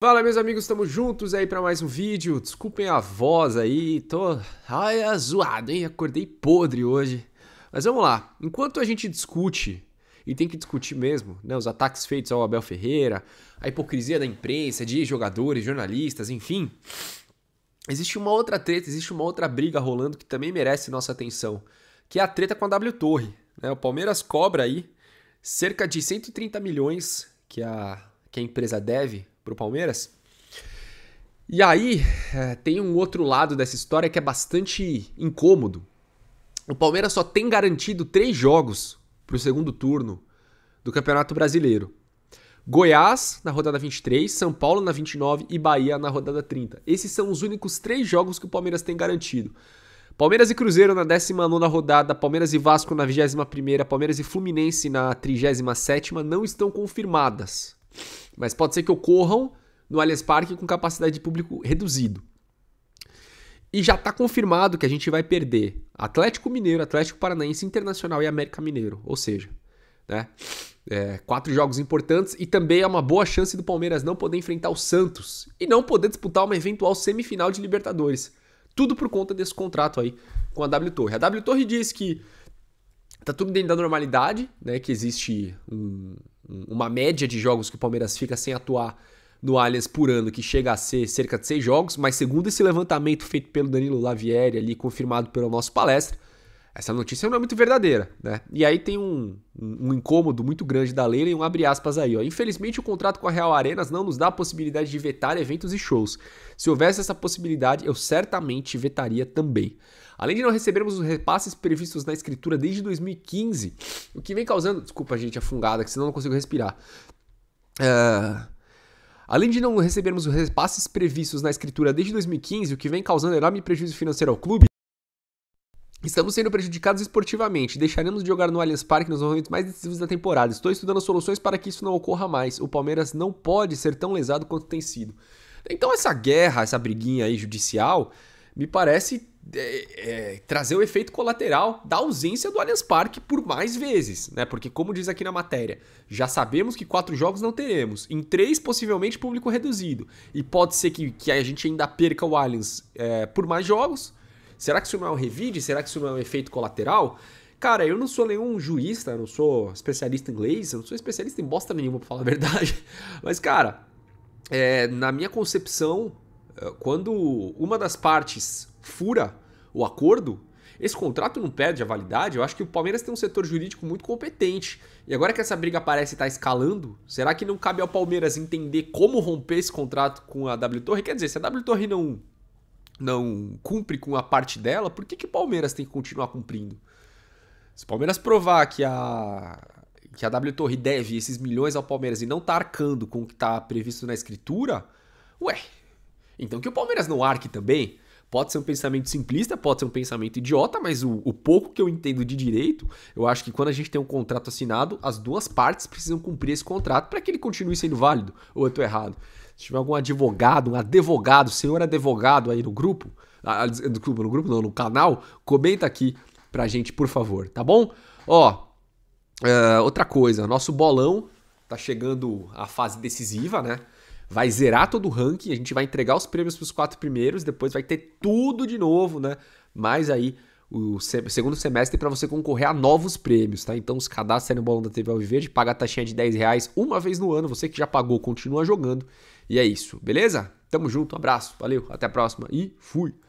Fala meus amigos, estamos juntos aí para mais um vídeo. Desculpem a voz aí, tô ai, é zoado, hein? Acordei podre hoje. Mas vamos lá. Enquanto a gente discute e tem que discutir mesmo, né, os ataques feitos ao Abel Ferreira, a hipocrisia da imprensa, de jogadores, jornalistas, enfim, existe uma outra treta, existe uma outra briga rolando que também merece nossa atenção, que é a treta com a W Torre, né? O Palmeiras cobra aí cerca de 130 milhões que a que a empresa deve para o Palmeiras. E aí é, tem um outro lado dessa história que é bastante incômodo. O Palmeiras só tem garantido três jogos para o segundo turno do Campeonato Brasileiro. Goiás na rodada 23, São Paulo na 29 e Bahia na rodada 30. Esses são os únicos três jogos que o Palmeiras tem garantido. Palmeiras e Cruzeiro na 19 rodada, Palmeiras e Vasco na 21, Palmeiras e Fluminense na 37 não estão confirmadas. Mas pode ser que ocorram no Allianz Parque com capacidade de público reduzido. E já está confirmado que a gente vai perder Atlético Mineiro, Atlético Paranaense, Internacional e América Mineiro. Ou seja, né? É, quatro jogos importantes e também é uma boa chance do Palmeiras não poder enfrentar o Santos e não poder disputar uma eventual semifinal de Libertadores. Tudo por conta desse contrato aí com a W Torre. A W Torre diz que tá tudo dentro da normalidade, né? Que existe um, uma média de jogos que o Palmeiras fica sem atuar no Allianz por ano, que chega a ser cerca de seis jogos, mas segundo esse levantamento feito pelo Danilo Lavieri ali, confirmado pelo nosso palestra, essa notícia não é muito verdadeira, né? E aí tem um, um, um incômodo muito grande da Leila e um abre aspas aí, ó. Infelizmente o contrato com a Real Arenas não nos dá a possibilidade de vetar eventos e shows. Se houvesse essa possibilidade, eu certamente vetaria também. Além de não recebermos os repasses previstos na escritura desde 2015, o que vem causando... Desculpa, gente, a é fungada, que senão eu não consigo respirar. Ah, além de não recebermos os repasses previstos na escritura desde 2015, o que vem causando enorme prejuízo financeiro ao clube, Estamos sendo prejudicados esportivamente. Deixaremos de jogar no Allianz Parque nos momentos mais decisivos da temporada. Estou estudando soluções para que isso não ocorra mais. O Palmeiras não pode ser tão lesado quanto tem sido. Então, essa guerra, essa briguinha aí judicial, me parece é, é, trazer o efeito colateral da ausência do Allianz Parque por mais vezes, né? Porque, como diz aqui na matéria, já sabemos que quatro jogos não teremos, em três, possivelmente, público reduzido. E pode ser que, que a gente ainda perca o Allianz é, por mais jogos Será que isso não é um revide? Será que isso não é um efeito colateral? Cara, eu não sou nenhum juiz, Eu não sou especialista em inglês, eu não sou especialista em bosta nenhuma, pra falar a verdade. Mas, cara, é, na minha concepção, é, quando uma das partes fura o acordo, esse contrato não perde a validade. Eu acho que o Palmeiras tem um setor jurídico muito competente. E agora que essa briga parece estar tá escalando, será que não cabe ao Palmeiras entender como romper esse contrato com a W Torre? Quer dizer, se a W Torre não não cumpre com a parte dela, por que, que o Palmeiras tem que continuar cumprindo? Se o Palmeiras provar que a, que a W Torre deve esses milhões ao Palmeiras e não tá arcando com o que está previsto na escritura, ué, então que o Palmeiras não arque também? Pode ser um pensamento simplista, pode ser um pensamento idiota, mas o, o, pouco que eu entendo de direito, eu acho que quando a gente tem um contrato assinado, as duas partes precisam cumprir esse contrato para que ele continue sendo válido. Ou eu estou errado? Se tiver algum advogado, um advogado, senhor advogado aí no grupo, no grupo, no grupo não, no canal, comenta aqui a gente, por favor, tá bom? Ó, eh, outra coisa, nosso bolão tá chegando à fase decisiva, né? vai zerar todo o ranking, a gente vai entregar os prêmios para os quatro primeiros, depois vai ter tudo de novo, né? Mais aí o segundo semestre é para você concorrer a novos prêmios, tá? Então os cadastros no Bolão da TV Alviverde, paga a taxinha de 10 reais uma vez no ano, você que já pagou, continua jogando. E é isso, beleza? Tamo junto, um abraço, valeu, até a próxima e fui!